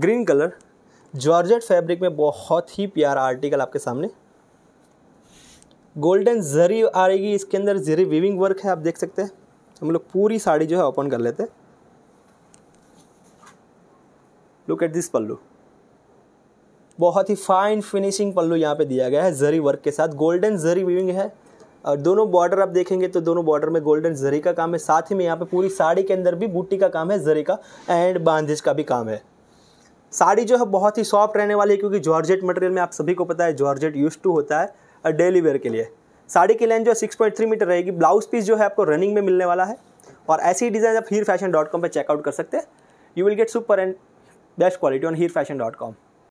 green colour georgette fabric में बहुत ही प्यारा आर्टिकल आपके सामने गोल्डन जरी आएगी इसके अंदर जरी वीविंग वर्क है आप देख सकते हैं हम लोग पूरी साड़ी जो है ओपन कर लेते हैं लुक एट दिस पल्लू बहुत ही फाइन फिनिशिंग पल्लू यहाँ पे दिया गया है जरी वर्क के साथ गोल्डन जरी वीविंग है और दोनों बॉर्डर आप देखेंगे तो दोनों बॉर्डर में गोल्डन जरी का काम है साथ ही में यहाँ पे पूरी साड़ी के अंदर भी बूटी का काम है जरी का एंड बांधेज का भी काम है साड़ी जो है बहुत ही सॉफ्ट रहने वाली है क्योंकि जॉर्जेट मटेरियल में आप सभी को पता है जॉर्जेट यूज टू होता है डेली वेयर के लिए साड़ी की लेंथ जो है सिक्स पॉइंट थ्री मीटर रहेगी ब्लाउज पीस जो है आपको रनिंग में मिलने वाला है और ऐसी डिज़ाइन आप हीर फैशन डॉट कॉम पर चेकआउट कर सकते हैं you will get super and best quality on Heer fashion dot com